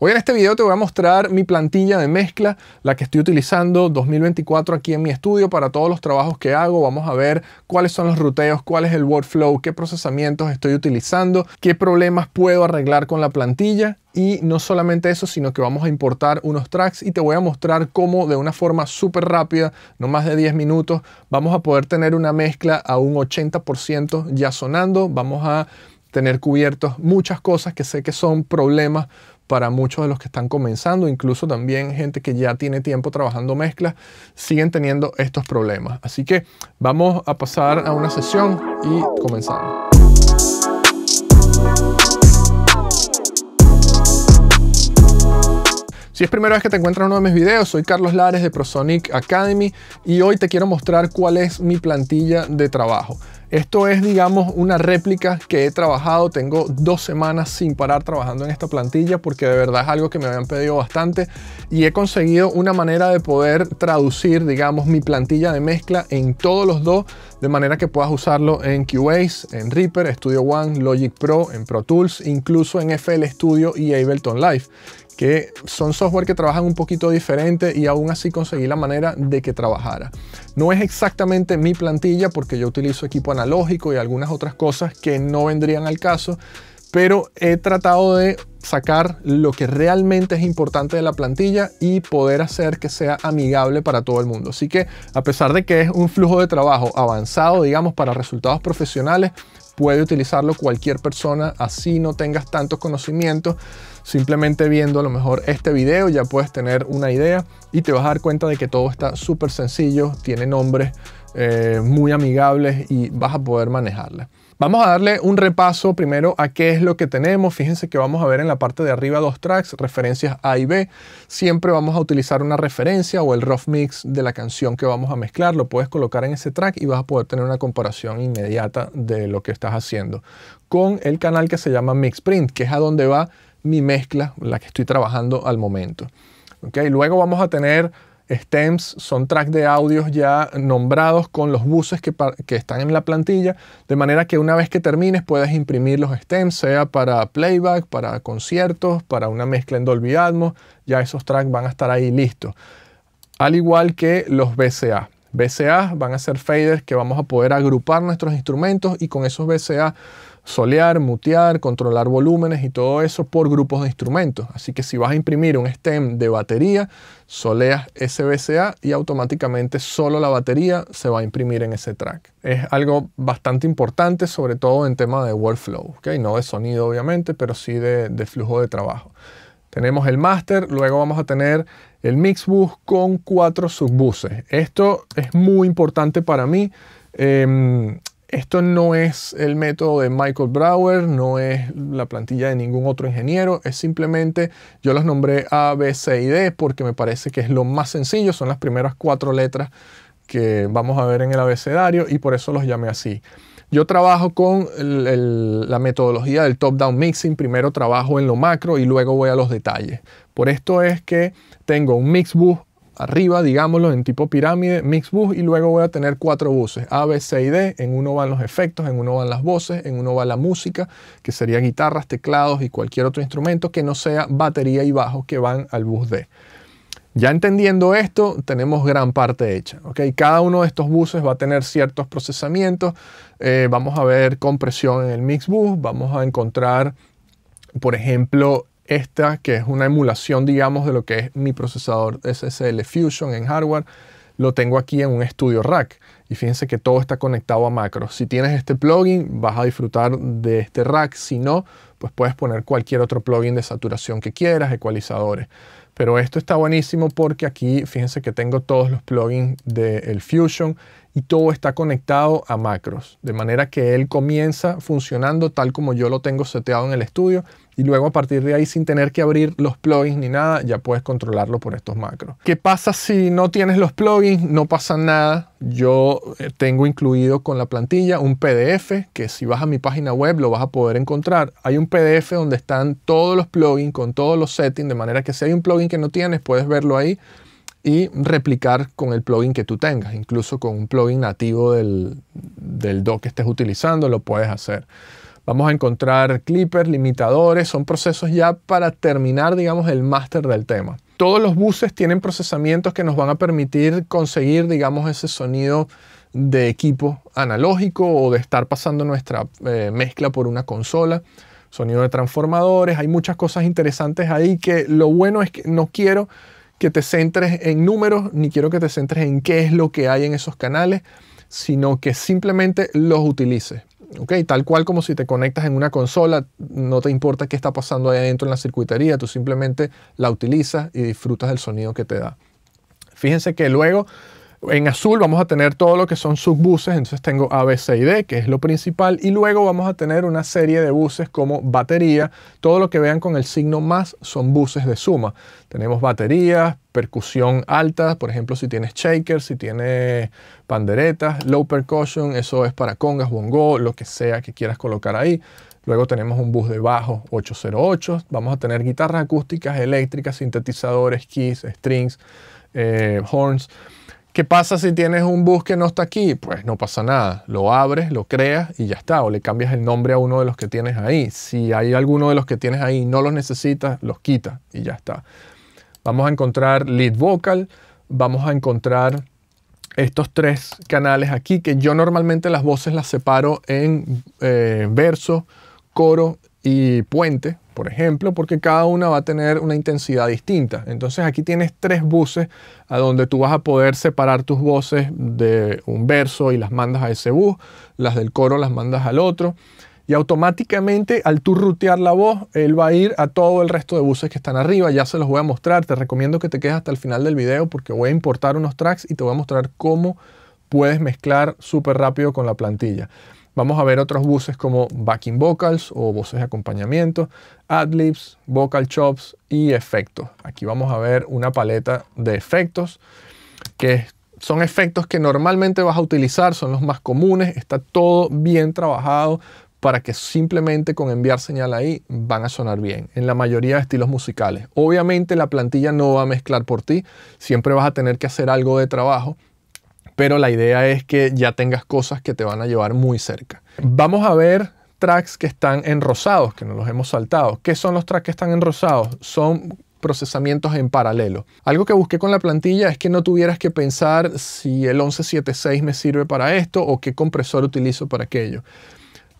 Hoy en este video te voy a mostrar mi plantilla de mezcla, la que estoy utilizando 2024 aquí en mi estudio para todos los trabajos que hago. Vamos a ver cuáles son los ruteos, cuál es el workflow, qué procesamientos estoy utilizando, qué problemas puedo arreglar con la plantilla y no solamente eso, sino que vamos a importar unos tracks y te voy a mostrar cómo de una forma súper rápida, no más de 10 minutos, vamos a poder tener una mezcla a un 80% ya sonando. Vamos a tener cubiertos muchas cosas que sé que son problemas para muchos de los que están comenzando, incluso también gente que ya tiene tiempo trabajando mezclas, siguen teniendo estos problemas. Así que vamos a pasar a una sesión y comenzamos. Si es primera vez que te encuentras en uno de mis videos, soy Carlos Lares de ProSonic Academy y hoy te quiero mostrar cuál es mi plantilla de trabajo. Esto es, digamos, una réplica que he trabajado. Tengo dos semanas sin parar trabajando en esta plantilla porque de verdad es algo que me habían pedido bastante y he conseguido una manera de poder traducir, digamos, mi plantilla de mezcla en todos los dos de manera que puedas usarlo en QAs, en Reaper, Studio One, Logic Pro, en Pro Tools, incluso en FL Studio y Ableton Live que son software que trabajan un poquito diferente y aún así conseguí la manera de que trabajara. No es exactamente mi plantilla porque yo utilizo equipo analógico y algunas otras cosas que no vendrían al caso, pero he tratado de sacar lo que realmente es importante de la plantilla y poder hacer que sea amigable para todo el mundo. Así que a pesar de que es un flujo de trabajo avanzado, digamos, para resultados profesionales, puede utilizarlo cualquier persona, así no tengas tantos conocimientos. Simplemente viendo a lo mejor este video ya puedes tener una idea y te vas a dar cuenta de que todo está súper sencillo, tiene nombres eh, muy amigables y vas a poder manejarla. Vamos a darle un repaso primero a qué es lo que tenemos. Fíjense que vamos a ver en la parte de arriba dos tracks, referencias A y B. Siempre vamos a utilizar una referencia o el rough mix de la canción que vamos a mezclar. Lo puedes colocar en ese track y vas a poder tener una comparación inmediata de lo que estás haciendo con el canal que se llama Mixprint, que es a donde va mi mezcla, la que estoy trabajando al momento. luego vamos a tener stems son tracks de audios ya nombrados con los buses que, que, están en la plantilla, de manera que una vez que termines puedes imprimir los stems, sea para playback, para conciertos, para una mezcla en Dolby Atmos, ya esos tracks van a estar ahí listos. Al igual que los BCA. BCA van a ser faders que vamos a poder agrupar nuestros instrumentos y con esos BCA solear, mutear, controlar volúmenes y todo eso por grupos de instrumentos. Así que si vas a imprimir un stem de batería, soleas ese BCA y automáticamente solo la batería se va a imprimir en ese track. Es algo bastante importante, sobre todo en tema de workflow, ¿okay? no de sonido obviamente, pero sí de flujo de trabajo. Tenemos el master, luego vamos a tener el mixbus con cuatro subbuses. Esto es muy importante para mí. Em, esto no es el método de Michael Brower, no es la plantilla de ningún otro ingeniero, es simplemente yo los nombré A, B, C y D porque me parece que es lo más sencillo, son las primeras cuatro letras que vamos a ver en el abecedario y por eso los llamé así. Yo trabajo con la metodología del top-down mixing. Primero trabajo en lo macro y luego voy a los detalles. Por esto es que tengo un mix bus arriba, digámoslo, en tipo pirámide, mix bus y luego voy a tener cuatro buses, A, B, C y D. En uno van los efectos, en uno van las voces, en uno va la música, que sería guitarras, teclados y cualquier otro instrumento que no sea batería y bajo que van al bus D. Ya entendiendo esto, tenemos gran parte hecha. ¿okay? Cada uno de estos buses va a tener ciertos procesamientos. Eh, vamos a ver compresión en el bus. Vamos a encontrar, por ejemplo, esta que es una emulación, digamos, de lo que es mi procesador SSL Fusion en hardware. Lo tengo aquí en un estudio rack. Y fíjense que todo está conectado a macros. Si tienes este plugin, vas a disfrutar de este rack. Si no, pues puedes poner cualquier otro plugin de saturación que quieras, ecualizadores. Pero esto está buenísimo porque aquí fíjense que tengo todos los plugins del Fusion y todo está conectado a macros, de manera que él comienza funcionando tal como yo lo tengo seteado en el estudio y luego a partir de ahí sin tener que abrir los plugins ni nada, ya puedes controlarlo por estos macros. ¿Qué pasa si no tienes los plugins? No pasa nada. Yo eh, tengo incluido con la plantilla un PDF que si vas a mi página web lo vas a poder encontrar. Hay un PDF donde están todos los plugins con todos los settings, de manera que si hay un plugin que no tienes, puedes verlo ahí y replicar con el plugin que tú tengas. Incluso con un plugin nativo del, del dock que estés utilizando lo puedes hacer. Vamos a encontrar clippers, limitadores, son procesos ya para terminar, digamos, el máster del tema. Todos los buses tienen procesamientos que nos van a permitir conseguir, digamos, ese sonido de equipo analógico o de estar pasando nuestra eh, mezcla por una consola sonido de transformadores, hay muchas cosas interesantes ahí que lo bueno es que no quiero que te centres en números, ni quiero que te centres en qué es lo que hay en esos canales, sino que simplemente los utilices. tal cual como si te conectas en una consola, no te importa qué está pasando ahí adentro en la circuitería, tú simplemente la utilizas y disfrutas del sonido que te da. Fíjense que luego en azul vamos a tener todo lo que son subbuses, entonces tengo A, B, C y D, que es lo principal, y luego vamos a tener una serie de buses como batería, todo lo que vean con el signo más son buses de suma. Tenemos baterías, percusión alta, por ejemplo, si tienes shaker, si tienes panderetas, low percussion, eso es para congas, bongo, lo que sea que quieras colocar ahí. Luego tenemos un bus de bajo 808, vamos a tener guitarras acústicas, eléctricas, sintetizadores, keys, strings, eh, horns. ¿Qué pasa si tienes un bus que no está aquí? Pues no pasa nada. Lo abres, lo creas y ya está. O le cambias el nombre a uno de los que tienes ahí. Si hay alguno de los que tienes ahí y no los necesitas, los quitas y ya está. Vamos a encontrar lead vocal. Vamos a encontrar estos tres canales aquí que yo normalmente las voces las separo en eh, verso, coro y puente por ejemplo, porque cada una va a tener una intensidad distinta. Entonces aquí tienes tres buses a donde tú vas a poder separar tus voces de un verso y las mandas a ese bus, las del coro las mandas al otro. Y automáticamente al tú rutear la voz, él va a ir a todo el resto de buses que están arriba. Ya se los voy a mostrar. Te recomiendo que te quedes hasta el final del video porque voy a importar unos tracks y te voy a mostrar cómo puedes mezclar súper rápido con la plantilla. Vamos a ver otros buses como backing vocals o voces de acompañamiento, adlibs, vocal chops y efectos. Aquí vamos a ver una paleta de efectos que son efectos que normalmente vas a utilizar, son los más comunes, está todo bien trabajado para que simplemente con enviar señal ahí van a sonar bien en la mayoría de estilos musicales. Obviamente la plantilla no va a mezclar por ti, siempre vas a tener que hacer algo de trabajo, pero la idea es que ya tengas cosas que te van a llevar muy cerca. Vamos a ver tracks que están enrosados, que no los hemos saltado. ¿Qué son los tracks que están enrosados? Son procesamientos en paralelo. Algo que busqué con la plantilla es que no tuvieras que pensar si el 1176 me sirve para esto o qué compresor utilizo para aquello.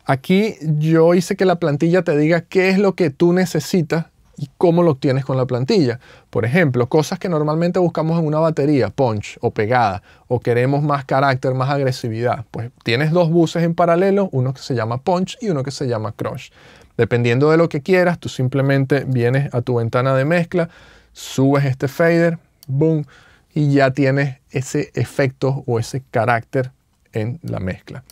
Aquí yo hice que la plantilla te diga qué es lo que tú necesitas y cómo lo obtienes con la plantilla. Por ejemplo, cosas que normalmente buscamos en una batería, punch o pegada, o queremos más carácter, más agresividad. Pues tienes dos buses en paralelo, uno que se llama punch y uno que se llama crush. Dependiendo de lo que quieras, tú simplemente vienes a tu ventana de mezcla, subes este fader, boom, y ya tienes ese efecto o ese carácter en la mezcla.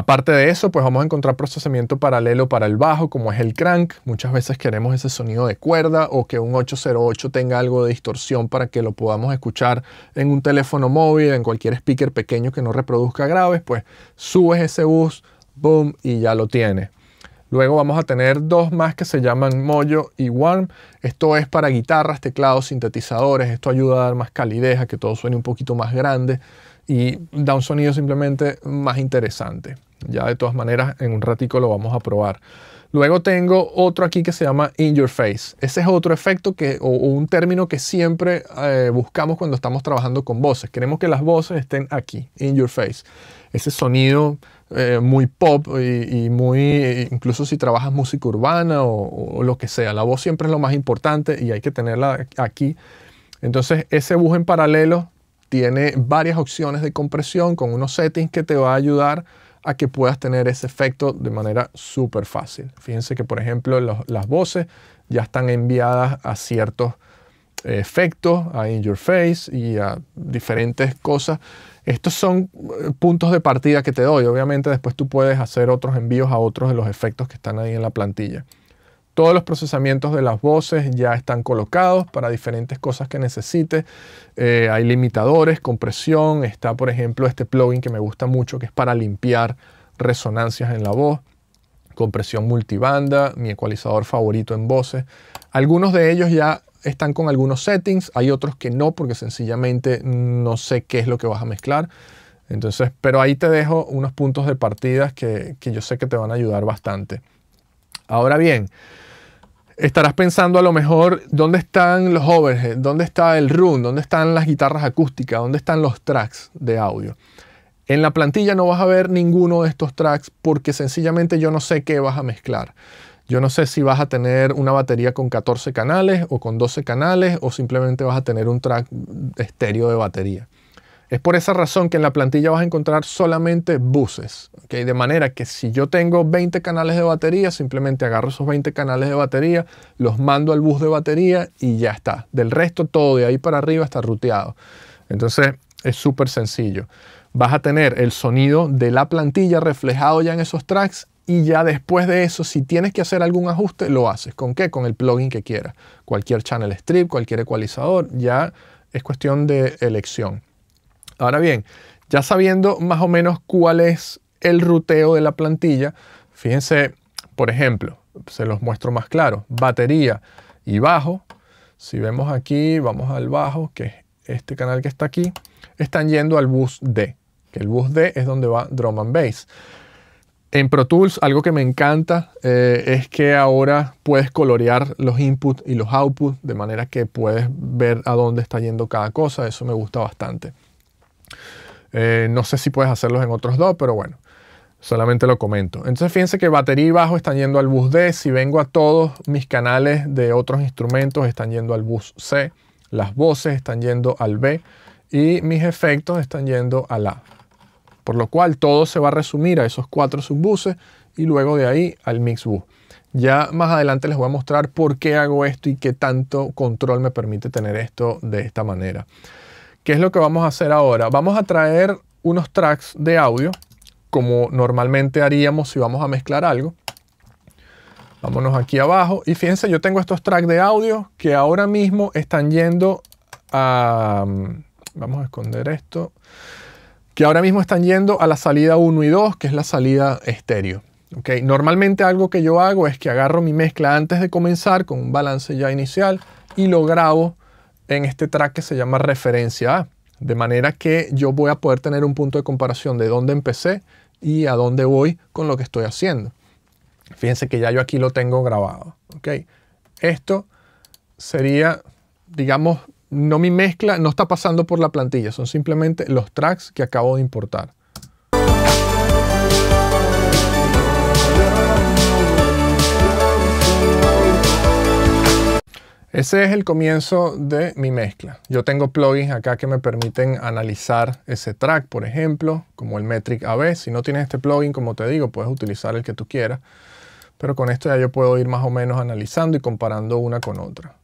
Aparte de eso, pues vamos a encontrar procesamiento paralelo para el bajo, como es el crank. Muchas veces queremos ese sonido de cuerda o que un 808 tenga algo de distorsión para que lo podamos escuchar en un teléfono móvil, en cualquier speaker pequeño que no reproduzca graves, pues subes ese bus, boom, y ya lo tienes. Luego vamos a tener dos más que se llaman Mojo y Warm. Esto es para guitarras, teclados, sintetizadores. Esto ayuda a dar más calidez, a que todo suene un poquito más grande y da un sonido simplemente más interesante. Ya de todas maneras, en un ratico lo vamos a probar. Luego tengo otro aquí que se llama In Your Face. Ese es otro efecto que, o, un término que siempre eh, buscamos cuando estamos trabajando con voces. Queremos que las voces estén aquí, In Your Face. Ese sonido eh, muy pop y, muy, incluso si trabajas música urbana o, lo que sea, la voz siempre es lo más importante y hay que tenerla aquí. Entonces ese bus en paralelo tiene varias opciones de compresión con unos settings que te va a ayudar a que puedas tener ese efecto de manera súper fácil. Fíjense que por ejemplo las voces ya están enviadas a ciertos efectos, a In Your Face y a diferentes cosas. Estos son eh, puntos de partida que te doy. Obviamente después tú puedes hacer otros envíos a otros de los efectos que están ahí en la plantilla. Todos los procesamientos de las voces ya están colocados para diferentes cosas que necesites. Eh, hay limitadores, compresión. Está, por ejemplo, este plugin que me gusta mucho, que es para limpiar resonancias en la voz compresión multibanda, mi ecualizador favorito en voces. Algunos de ellos ya están con algunos settings, hay otros que no porque sencillamente no sé qué es lo que vas a mezclar. Entonces, pero ahí te dejo unos puntos de partida que, yo sé que te van a ayudar bastante. Ahora bien, estarás pensando a lo mejor dónde están los overheads, dónde está el room, dónde están las guitarras acústicas, dónde están los tracks de audio. En la plantilla no vas a ver ninguno de estos tracks porque sencillamente yo no sé qué vas a mezclar. Yo no sé si vas a tener una batería con 14 canales o con 12 canales o simplemente vas a tener un track estéreo de batería. Es por esa razón que en la plantilla vas a encontrar solamente buses. De manera que si yo tengo 20 canales de batería, simplemente agarro esos 20 canales de batería, los mando al bus de batería y ya está. Del resto, todo de ahí para arriba está ruteado. Entonces es súper sencillo. Vas a tener el sonido de la plantilla reflejado ya en esos tracks y ya después de eso, si tienes que hacer algún ajuste, lo haces. ¿Con qué? Con el plugin que quieras. Cualquier channel strip, cualquier ecualizador, ya es cuestión de elección. Ahora bien, ya sabiendo más o menos cuál es el ruteo de la plantilla, fíjense, por ejemplo, se los muestro más claro, batería y bajo. Si vemos aquí, vamos al bajo, que es este canal que está aquí, están yendo al bus D, que el bus D es donde va drum and bass. En Pro Tools, algo que me encanta eh, es que ahora puedes colorear los inputs y los outputs de manera que puedes ver a dónde está yendo cada cosa. Eso me gusta bastante. Eh, no sé si puedes hacerlos en otros dos, pero bueno, solamente lo comento. Entonces fíjense que batería y bajo están yendo al bus D. Si vengo a todos mis canales de otros instrumentos, están yendo al bus C. Las voces están yendo al B. Y mis efectos están yendo al A. Por lo cual todo se va a resumir a esos cuatro subbuses y luego de ahí al mix bus. Ya más adelante les voy a mostrar por qué hago esto y qué tanto control me permite tener esto de esta manera. ¿Qué es lo que vamos a hacer ahora? Vamos a traer unos tracks de audio como normalmente haríamos si vamos a mezclar algo. Vámonos aquí abajo y fíjense, yo tengo estos tracks de audio que ahora mismo están yendo a... Mm, vamos a esconder esto que ahora mismo están yendo a la salida 1 y 2, que es la salida estéreo. Okay. Normalmente algo que yo hago es que agarro mi mezcla antes de comenzar con un balance ya inicial y lo grabo en este track que se llama referencia A, de manera que yo voy a poder tener un punto de comparación de dónde empecé y a dónde voy con lo que estoy haciendo. Fíjense que ya yo aquí lo tengo grabado. Okay. Esto sería, digamos, no mi mezcla no está pasando por la plantilla, son simplemente los tracks que acabo de importar. Ese es el comienzo de mi mezcla. Yo tengo plugins acá que me permiten analizar ese track, por ejemplo, como el Metric AB. Si no tienes este plugin, como te digo, puedes utilizar el que tú quieras. Pero con esto ya yo puedo ir más o menos analizando y comparando una con otra.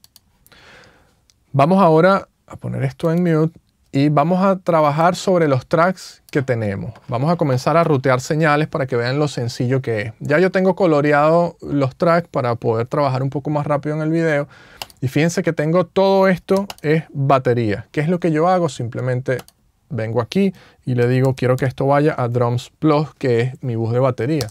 Vamos ahora a poner esto en mute y vamos a trabajar sobre los tracks que tenemos. Vamos a comenzar a rutear señales para que vean lo sencillo que es. Ya yo tengo coloreado los tracks para poder trabajar un poco más rápido en el video. Y fíjense que tengo todo esto es batería. ¿Qué es lo que yo hago? Simplemente vengo aquí y le digo quiero que esto vaya a Drums Plus, que es mi bus de batería.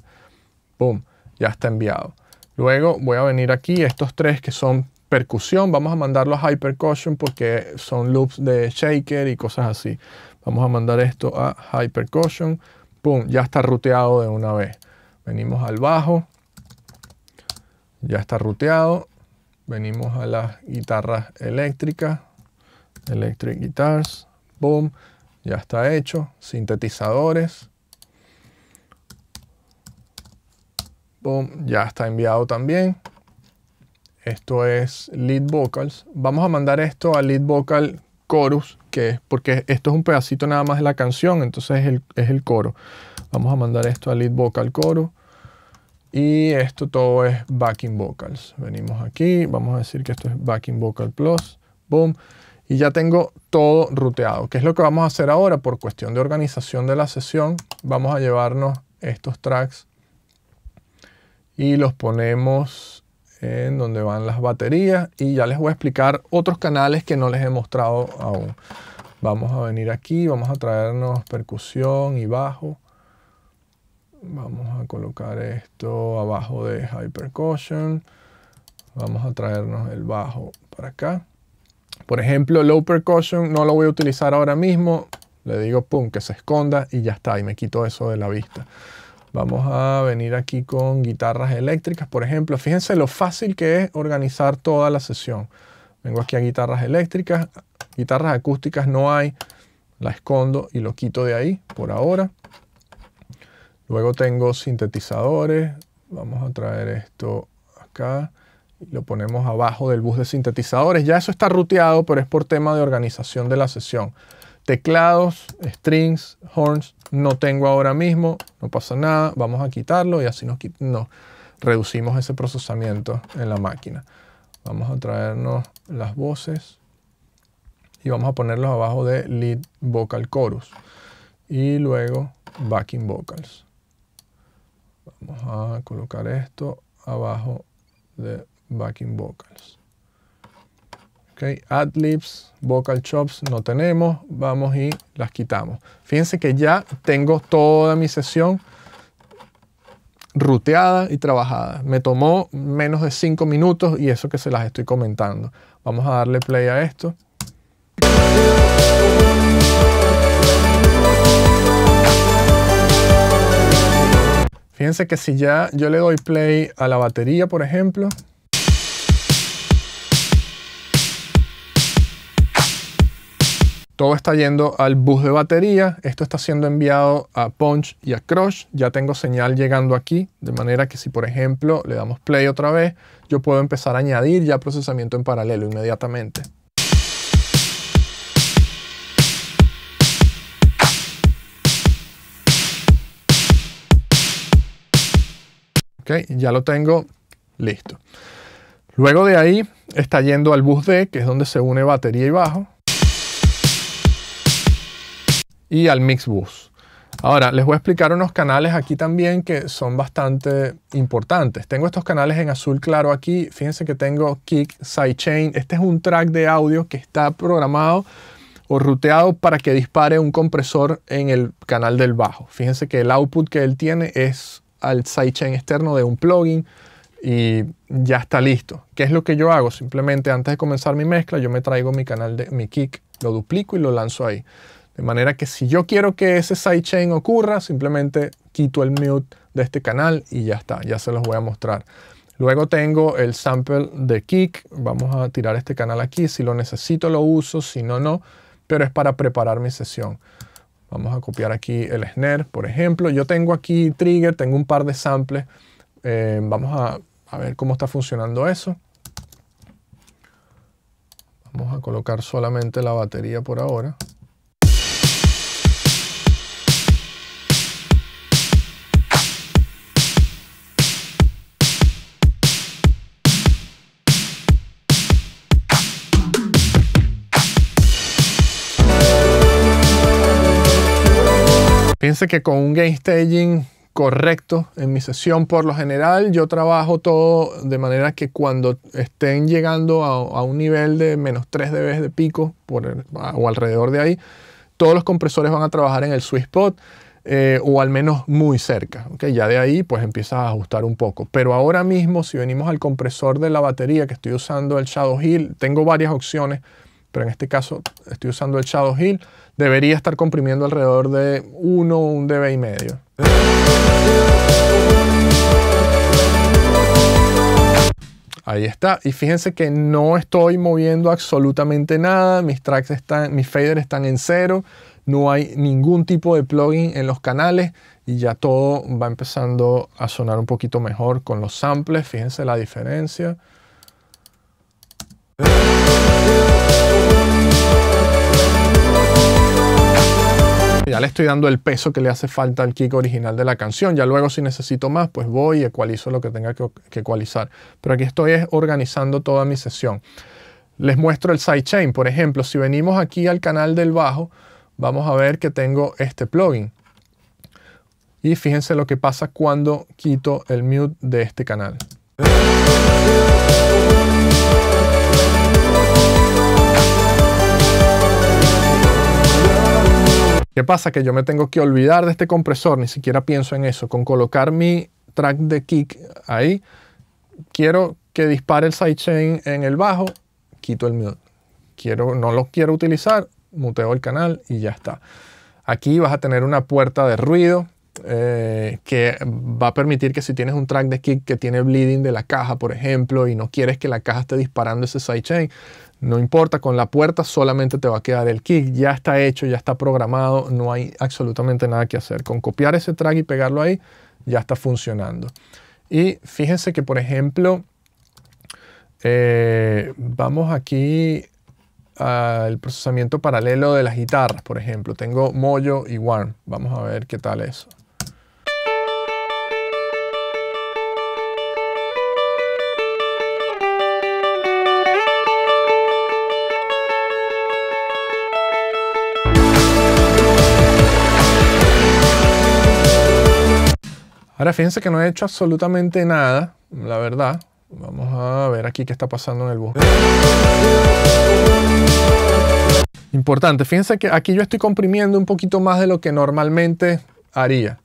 Boom, ya está enviado. Luego voy a venir aquí, estos tres que son percusión, vamos a mandarlo a Hypercussion porque son loops de shaker y cosas así. Vamos a mandar esto a Hypercussion. boom ya está ruteado de una vez. Venimos al bajo. Ya está ruteado. Venimos a las guitarras eléctricas. Electric Guitars. Boom. Ya está hecho. Sintetizadores. Boom. Ya está enviado también. Esto es lead vocals. Vamos a mandar esto a lead vocal chorus, que es porque esto es un pedacito nada más de la canción, entonces es el, es el coro. Vamos a mandar esto a lead vocal chorus. Y esto todo es backing vocals. Venimos aquí, vamos a decir que esto es backing vocal plus. Boom. Y ya tengo todo ruteado. ¿Qué es lo que vamos a hacer ahora? Por cuestión de organización de la sesión, vamos a llevarnos estos tracks y los ponemos en donde van las baterías y ya les voy a explicar otros canales que no les he mostrado aún. Vamos a venir aquí, vamos a traernos percusión y bajo. Vamos a colocar esto abajo de High Percussion. Vamos a traernos el bajo para acá. Por ejemplo, Low Percussion no lo voy a utilizar ahora mismo. Le digo, pum, que se esconda y ya está. Y me quito eso de la vista. Vamos a venir aquí con guitarras eléctricas, por ejemplo. Fíjense lo fácil que es organizar toda la sesión. Vengo aquí a guitarras eléctricas, guitarras acústicas no hay, la escondo y lo quito de ahí por ahora. Luego tengo sintetizadores, vamos a traer esto acá y lo ponemos abajo del bus de sintetizadores. Ya eso está ruteado, pero es por tema de organización de la sesión. Teclados, strings, horns, no tengo ahora mismo, no pasa nada, vamos a quitarlo y así nos, reducimos ese procesamiento en la máquina. Vamos a traernos las voces y vamos a ponerlos abajo de lead vocal chorus y luego backing vocals. Vamos a colocar esto abajo de backing vocals. Okay. Adlibs, vocal chops no tenemos, vamos y las quitamos. Fíjense que ya tengo toda mi sesión ruteada y trabajada. Me tomó menos de 5 minutos y eso que se las estoy comentando. Vamos a darle play a esto. Fíjense que si ya yo le doy play a la batería, por ejemplo, todo está yendo al bus de batería. Esto está siendo enviado a punch y a crush. Ya tengo señal llegando aquí, de manera que si por ejemplo le damos play otra vez, yo puedo empezar a añadir ya procesamiento en paralelo inmediatamente. Ok, ya lo tengo listo. Luego de ahí está yendo al bus D, que es donde se une batería y bajo y al bus. Ahora, les voy a explicar unos canales aquí también que son bastante importantes. Tengo estos canales en azul claro aquí. Fíjense que tengo Kick Sidechain. Este es un track de audio que está programado o ruteado para que dispare un compresor en el canal del bajo. Fíjense que el output que él tiene es al sidechain externo de un plugin y ya está listo. ¿Qué es lo que yo hago? Simplemente antes de comenzar mi mezcla, yo me traigo mi canal de mi kick, lo duplico y lo lanzo ahí. De manera que si yo quiero que ese sidechain ocurra, simplemente quito el mute de este canal y ya está, ya se los voy a mostrar. Luego tengo el sample de kick, vamos a tirar este canal aquí, si lo necesito lo uso, si no, no, pero es para preparar mi sesión. Vamos a copiar aquí el snare, por ejemplo. Yo tengo aquí trigger, tengo un par de samples. Eh, vamos a ver cómo está funcionando eso. Vamos a colocar solamente la batería por ahora. Piense que con un gain staging correcto en mi sesión, por lo general yo trabajo todo de manera que cuando estén llegando a, un nivel de menos 3 dB de pico por o alrededor de ahí, todos los compresores van a trabajar en el sweet spot. Eh, o al menos muy cerca. ¿okay? Ya de ahí pues empiezas a ajustar un poco. Pero ahora mismo si venimos al compresor de la batería que estoy usando el Shadow Hill, tengo varias opciones, pero en este caso estoy usando el Shadow Hill debería estar comprimiendo alrededor de 1 un dB y medio. Ahí está. Y fíjense que no estoy moviendo absolutamente nada. Mis tracks están, mis faders están en cero. No hay ningún tipo de plugin en los canales y ya todo va empezando a sonar un poquito mejor con los samples. Fíjense la diferencia. Ya le estoy dando el peso que le hace falta al kick original de la canción. Ya luego si necesito más, pues voy y ecualizo lo que tenga que, ecualizar. Pero aquí estoy organizando toda mi sesión. Les muestro el sidechain. Por ejemplo, si venimos aquí al canal del bajo, vamos a ver que tengo este plugin. Y fíjense lo que pasa cuando quito el mute de este canal. ¿Qué pasa? Que yo me tengo que olvidar de este compresor, ni siquiera pienso en eso. Con colocar mi track de kick ahí, quiero que dispare el sidechain en el bajo, quito el mute. Quiero, no lo quiero utilizar, muteo el canal y ya está. Aquí vas a tener una puerta de ruido eh, que va a permitir que si tienes un track de kick que tiene bleeding de la caja, por ejemplo, y no quieres que la caja esté disparando ese sidechain, no importa, con la puerta solamente te va a quedar el kick, ya está hecho, ya está programado, no hay absolutamente nada que hacer. Con copiar ese track y pegarlo ahí, ya está funcionando. Y fíjense que, por ejemplo, eh, vamos aquí al procesamiento paralelo de las guitarras, por ejemplo. Tengo Mojo y Warm. Vamos a ver qué tal eso. Ahora fíjense que no he hecho absolutamente nada, la verdad. Vamos a ver aquí qué está pasando en el bus. Importante, fíjense que aquí yo estoy comprimiendo un poquito más de lo que normalmente haría.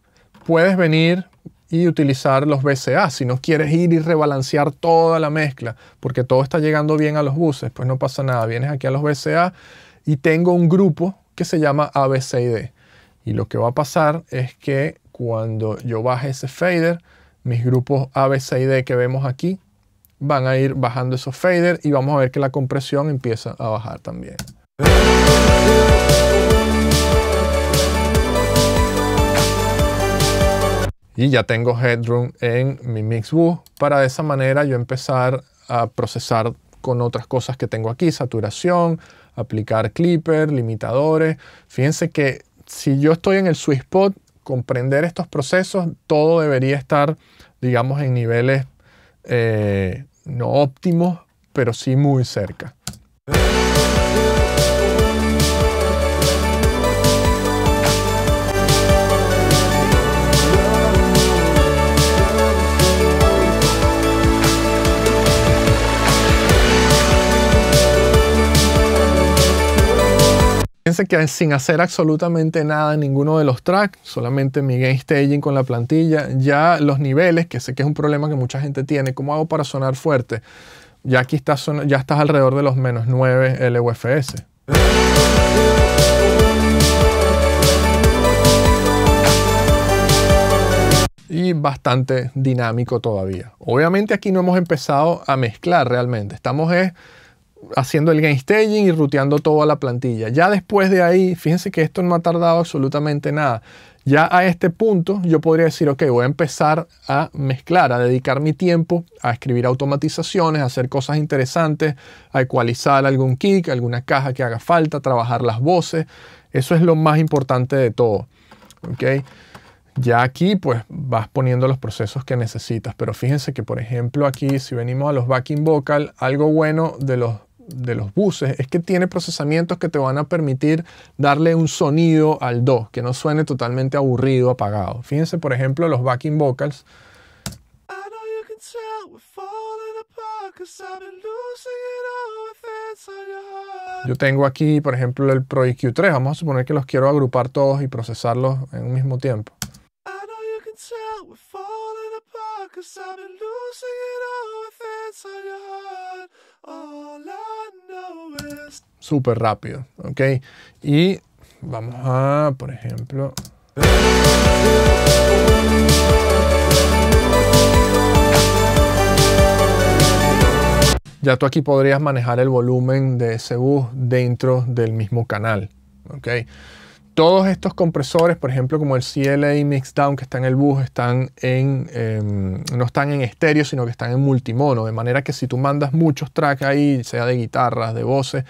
Puedes venir y utilizar los BCA si no quieres ir y rebalancear toda la mezcla, porque todo está llegando bien a los buses, pues no pasa nada. Vienes aquí a los BCA y tengo un grupo que se llama ABCD. Y lo que va a pasar es que cuando yo baje ese fader, mis grupos A, B, C y D que vemos aquí van a ir bajando esos fader y vamos a ver que la compresión empieza a bajar también. Y ya tengo headroom en mi mix bus para de esa manera yo empezar a procesar con otras cosas que tengo aquí, saturación, aplicar clipper, limitadores. Fíjense que si yo estoy en el sweet spot, comprender estos procesos, todo debería estar, digamos, en niveles eh, no óptimos, pero sí muy cerca. Fíjense que sin hacer absolutamente nada en ninguno de los tracks, solamente mi game staging con la plantilla, ya los niveles, que sé que es un problema que mucha gente tiene, ¿cómo hago para sonar fuerte? Ya aquí estás, ya estás alrededor de los menos 9 LUFS. y bastante dinámico todavía. Obviamente aquí no hemos empezado a mezclar realmente, estamos es haciendo el game staging y ruteando toda la plantilla. Ya después de ahí, fíjense que esto no ha tardado absolutamente nada. Ya a este punto yo podría decir, ok, voy a empezar a mezclar, a dedicar mi tiempo a escribir automatizaciones, a hacer cosas interesantes, a ecualizar algún kick, alguna caja que haga falta, trabajar las voces. Eso es lo más importante de todo. ¿ok? Ya aquí pues vas poniendo los procesos que necesitas, pero fíjense que por ejemplo aquí si venimos a los backing vocal, algo bueno de los de los buses es que tiene procesamientos que te van a permitir darle un sonido al do, que no suene totalmente aburrido, apagado. Fíjense, por ejemplo, los backing vocals. Yo tengo aquí, por ejemplo, el Pro EQ3. Vamos a suponer que los quiero agrupar todos y procesarlos en un mismo tiempo. súper rápido, ¿ok? Y vamos a, por ejemplo... Ya tú aquí podrías manejar el volumen de ese bus dentro del mismo canal, ¿ok? todos estos compresores, por ejemplo, como el CLA Mixdown que está en el bus, están en, em, no están en estéreo, sino que están en multimono. De manera que si tú mandas muchos tracks ahí, sea de guitarras, de voces,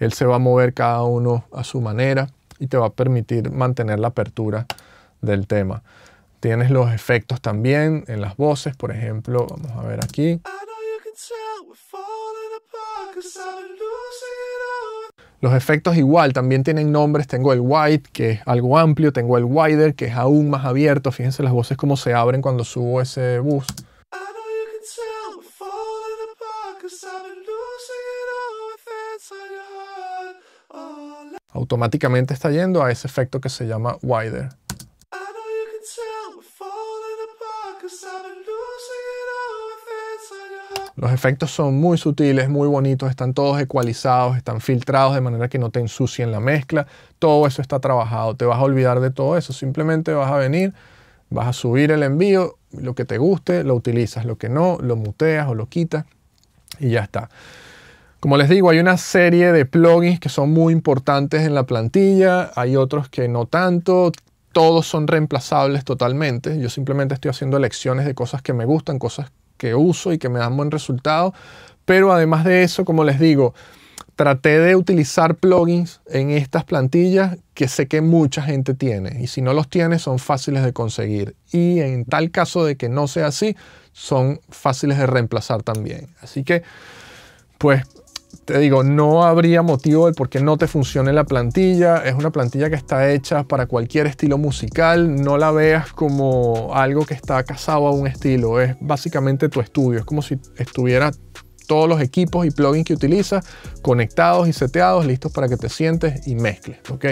él se va a mover cada uno a su manera y te va a permitir mantener la apertura del tema. Tienes los efectos también en las voces, por ejemplo, vamos a ver aquí. Los efectos igual también tienen nombres. Tengo el wide, que es algo amplio. Tengo el wider, que es aún más abierto. Fíjense las voces cómo se abren cuando subo ese bus. Oh, Automáticamente está yendo a ese efecto que se llama wider. Los efectos son muy sutiles, muy bonitos, están todos ecualizados, están filtrados de manera que no te ensucien la mezcla. Todo eso está trabajado, te vas a olvidar de todo eso. Simplemente vas a venir, vas a subir el envío, lo que te guste, lo utilizas, lo que no, lo muteas o lo quitas y ya está. Como les digo, hay una serie de plugins que son muy importantes en la plantilla, hay otros que no tanto, todos son reemplazables totalmente. Yo simplemente estoy haciendo elecciones de cosas que me gustan, cosas que uso y que me dan buen resultado. Pero además de eso, como les digo, traté de utilizar plugins en estas plantillas que sé que mucha gente tiene. Y si no los tiene, son fáciles de conseguir. Y en tal caso de que no sea así, son fáciles de reemplazar también. Así que, pues te digo, no habría motivo del por qué no te funcione la plantilla. Es una plantilla que está hecha para cualquier estilo musical. No la veas como algo que está casado a un estilo. Es básicamente tu estudio. Es como si estuviera todos los equipos y plugins que utilizas conectados y seteados, listos para que te sientes y mezcles. ¿ok?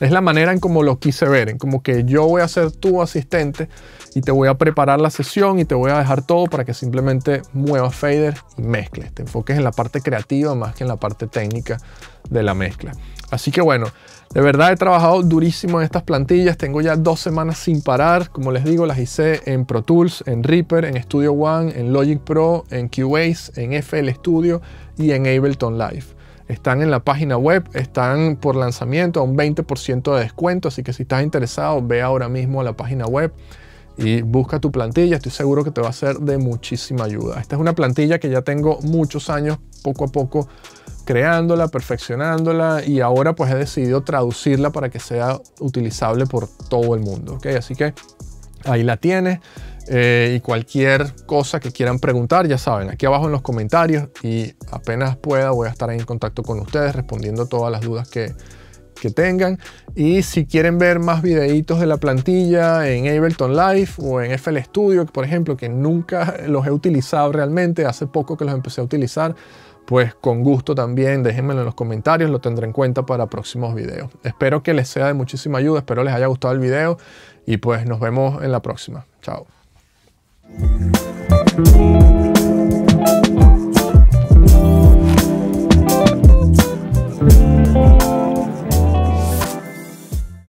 Es la manera en como lo quise ver, en como que yo voy a ser tu asistente y te voy a preparar la sesión y te voy a dejar todo para que simplemente muevas fader y mezcles. Te enfoques en la parte creativa más que en la parte técnica de la mezcla. Así que bueno, de verdad he trabajado durísimo en estas plantillas. Tengo ya dos semanas sin parar. Como les digo, las hice en Pro Tools, en Reaper, en Studio One, en Logic Pro, en Cubase, en FL Studio y en Ableton Live están en la página web, están por lanzamiento a un 20% de descuento, así que si estás interesado, ve ahora mismo a la página web y busca tu plantilla, estoy seguro que te va a ser de muchísima ayuda. Esta es una plantilla que ya tengo muchos años poco a poco creándola, perfeccionándola y ahora pues he decidido traducirla para que sea utilizable por todo el mundo. ¿ok? Así que ahí la tienes. Eh, y cualquier cosa que quieran preguntar, ya saben, aquí abajo en los comentarios y apenas pueda voy a estar en contacto con ustedes respondiendo todas las dudas que, tengan. Y si quieren ver más videitos de la plantilla en Ableton Live o en FL Studio, por ejemplo, que nunca los he utilizado realmente, hace poco que los empecé a utilizar, pues con gusto también déjenmelo en los comentarios, lo tendré en cuenta para próximos videos. Espero que les sea de muchísima ayuda, espero les haya gustado el video y pues nos vemos en la próxima. Chao.